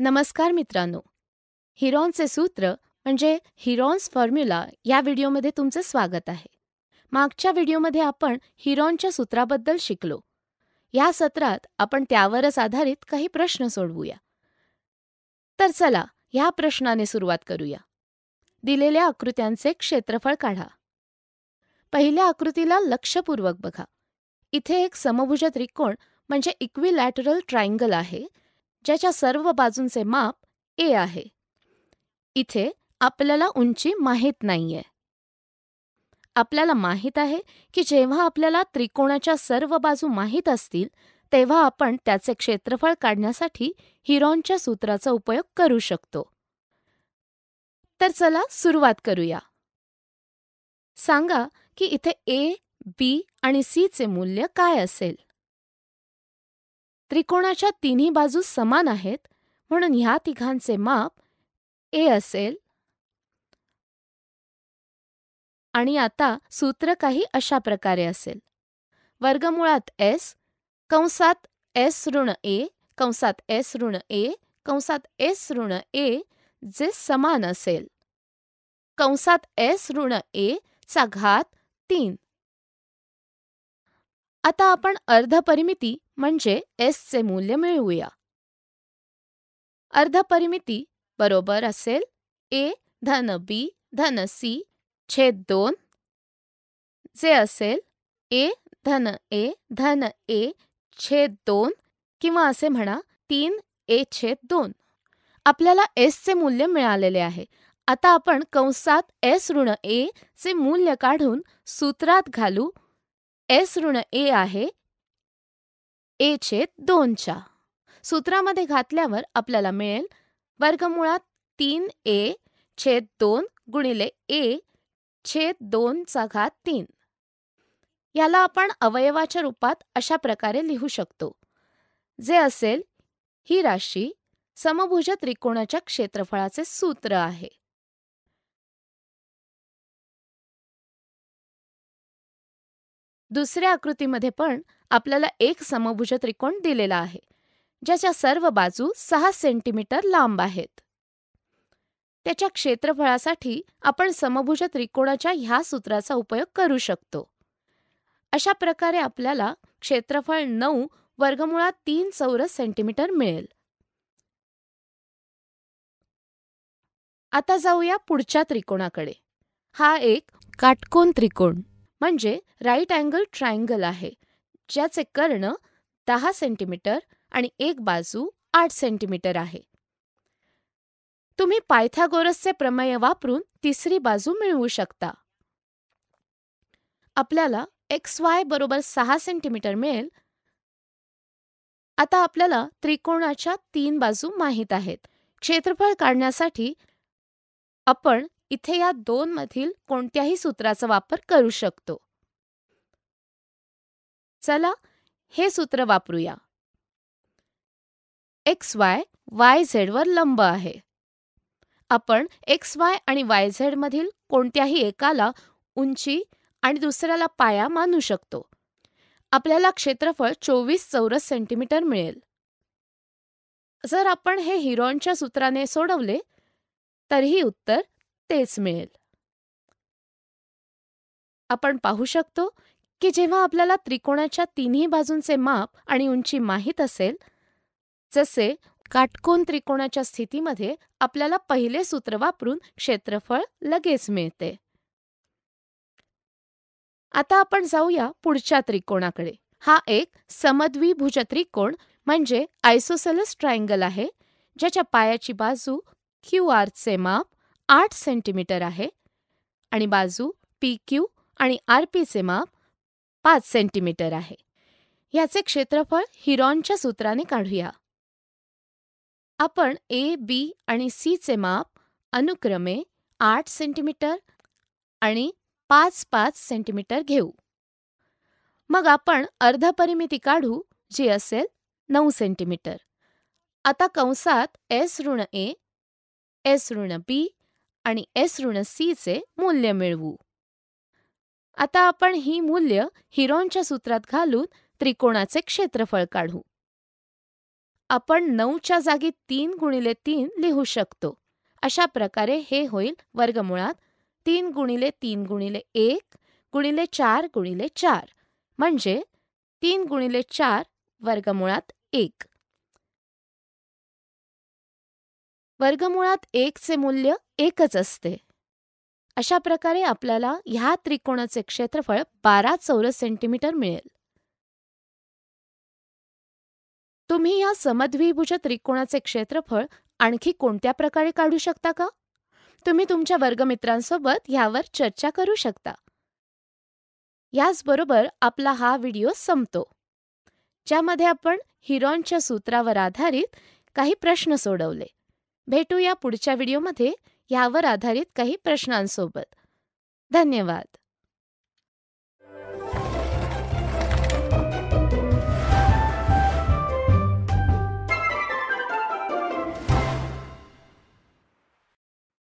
नमस्कार मित्रांनो हिरॉनचे सूत्र म्हणजे हिरॉन्स फॉर्म्युला या व्हिडिओमध्ये तुमचं स्वागत आहे मागच्या व्हिडिओमध्ये आपण हिरॉनच्या सूत्राबद्दल शिकलो या सत्रात आपण त्यावरच आधारित काही प्रश्न सोडवूया तर चला ह्या प्रश्नाने सुरुवात करूया दिलेल्या आकृत्यांचे क्षेत्रफळ काढा पहिल्या आकृतीला लक्षपूर्वक बघा इथे एक समभुज त्रिकोण म्हणजे इक्विलॅटरल ट्रायंगल आहे ज्याच्या सर्व बाजूंचे माप ए आहे इथे आपल्याला उंची माहीत नाहीये आपल्याला माहीत आहे की जेव्हा आपल्याला त्रिकोणाच्या सर्व बाजू माहीत असतील तेव्हा आपण त्याचे क्षेत्रफळ काढण्यासाठी हिरॉनच्या सूत्राचा उपयोग करू शकतो तर चला सुरुवात करूया सांगा की इथे ए बी आणि सी चे मूल्य काय असेल त्रिकोणाच्या तिन्ही बाजू समान आहेत म्हणून ह्या तिघांचे माप ए असेल आणि आता सूत्र काही अशा प्रकारे असेल वर्गमुळात एस कंसात एस ऋण ए कंसात एस ऋण ए कंसात एस ऋण ए जे समान असेल कंसात एस ऋण ए चा घात तीन आता आपण अर्धपरिमिती म्हणजे एस चे मूल्य मिळवूया अर्धपरिमिती बरोबर असेल ए धन बी धन सी छेद दोन जे असेल ए धन ए धन ए छेद दोन किंवा असे म्हणा तीन ए छेद दोन आपल्याला एस चे मूल्य मिळालेले आहे आता आपण कंसात एस ऋण ए चे मूल्य काढून सूत्रात घालू एस ऋण ए आहे ए छेद दोनच्या सूत्रामध्ये घातल्यावर आपल्याला मिळेल वर्गमुळात तीन ए छेद दोन गुणिले ए छेद चा घात तीन याला आपण अवयवाच्या रूपात अशा प्रकारे लिहू शकतो जे असेल ही राशी समभुज त्रिकोणाच्या क्षेत्रफळाचे सूत्र आहे दुसऱ्या आकृतीमध्ये पण आपल्याला एक समभुज त्रिकोण दिलेला आहे ज्याच्या सर्व बाजू सहा सेंटीमीटर लांब आहेत त्याच्या क्षेत्रफळासाठी आपण समभुज त्रिकोणाच्या ह्या सूत्राचा उपयोग करू शकतो अशा प्रकारे आपल्याला क्षेत्रफळ नऊ वर्गमुळात तीन चौरस सेंटीमीटर मिळेल आता जाऊया पुढच्या त्रिकोणाकडे हा एक काटकोन त्रिकोण म्हणजे राईट अँगल ट्रायंगल आहे ज्याचे कर्ण दहा सेंटीमीटर आणि एक बाजू आठ सेंटीमीटर आहे तुम्ही पायथागोरसचे प्रमेय वापरून तिसरी बाजू मिळवू शकता आपल्याला एक्स वाय बरोबर सहा सेंटीमीटर मिळेल आता आपल्याला त्रिकोणाच्या तीन बाजू माहीत आहेत क्षेत्रफळ काढण्यासाठी आपण इथे या दोन मधील कोणत्याही सूत्राचा वापर करू शकतो चला हे सूत्र वापरूया एक्स वाय वाय झेड वर लंब आहे आपण एक्स वाय आणि वाय झेड मधील कोणत्याही एकाला उंची आणि दुसऱ्याला पाया मानू शकतो आपल्याला क्षेत्रफळ चोवीस चौरस सेंटीमीटर मिळेल जर आपण हे हिरोनच्या सूत्राने सोडवले तरीही उत्तर तेच मिळेल आपण पाहू शकतो की जेव्हा आपल्याला त्रिकोणाच्या तिन्ही बाजूंचे माप आणि उंची माहीत असेल जसे काटकोन त्रिकोणाच्या स्थितीमध्ये आपल्याला पहिले सूत्र वापरून क्षेत्रफळ लगेच मिळते आता आपण जाऊया पुढच्या त्रिकोणाकडे हा एक समद्विभुज त्रिकोण म्हणजे आयसोसेलस ट्रायंगल आहे ज्याच्या पायाची बाजू क्यू आरचे माप आठ सेंटीमीटर आहे आणि बाजू पी क्यू आणि आर पीचे माप पाच सेंटीमीटर आहे याचे क्षेत्रफळ हिरॉनच्या सूत्राने काढूया आपण ए बी आणि सीचे माप अनुक्रमे आठ सेंटीमीटर आणि पाच पाच सेंटीमीटर घेऊ मग आपण अर्धपरिमिती काढू जी असेल नऊ सेंटीमीटर आता कंसात एस ऋण ए एस ऋण बी आणि एस ऋण सीचे मूल्य मिळवू आता आपण ही मूल्य हिरोनच्या सूत्रात घालून त्रिकोणाचे क्षेत्रफळ काढू आपण नऊच्या जागी तीन गुणिले तीन लिहू शकतो अशा प्रकारे हे होईल वर्गमुळात तीन गुणिले तीन गुणिले एक गुणिले चार गुणिले चार म्हणजे तीन गुणिले चार वर्गमुळात एक वर्गमुळात एकचे मूल्य एकच असते अशा प्रकारे आपल्याला ह्या त्रिकोणाचे क्षेत्रफळ बारा चौरस सेंटीमीटर मिळेल तुम्ही या समद्विभुज त्रिकोणाचे क्षेत्रफळ आणखी कोणत्या प्रकारे काढू शकता का तुम्ही तुमच्या वर्गमित्रांसोबत ह्यावर चर्चा करू शकता याचबरोबर आपला हा व्हिडिओ संपतो ज्यामध्ये आपण हिरॉनच्या सूत्रावर आधारित काही प्रश्न सोडवले भेटूया पुढच्या व्हिडिओमध्ये यावर आधारित काही प्रश्नांसोबत धन्यवाद